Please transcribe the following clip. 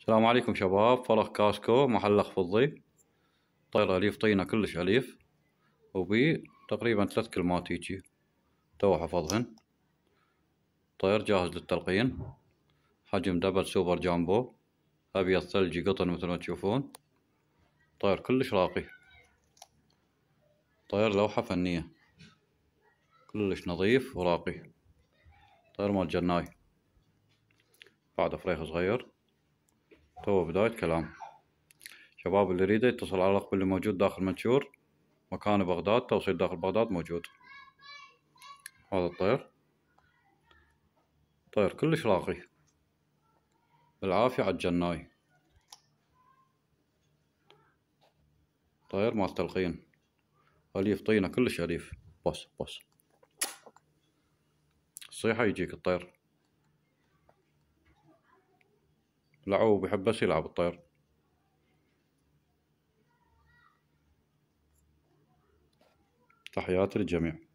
السلام عليكم شباب فرخ كاسكو محلق فضي طير أليف طينة كلش أليف وبي تقريبا ثلاث كلمات هيجي تو حفظهن طير جاهز للتلقين حجم دبل سوبر جامبو أبيض ثلجي قطن مثل ما تشوفون طير كلش راقي طير لوحة فنية كلش نظيف وراقي طير مال جناي بعد فريخ صغير تو طيب، بداية كلام شباب اللي يريده يتصل على الرقم اللي موجود داخل منشور مكان بغداد توصيل داخل بغداد موجود هذا الطير طير كلش راقي بالعافية الجناي طير مال تلقين أليف طينة كلش أليف بس بس صيحة يجيك الطير لعوه بس يلعب الطير تحياتي للجميع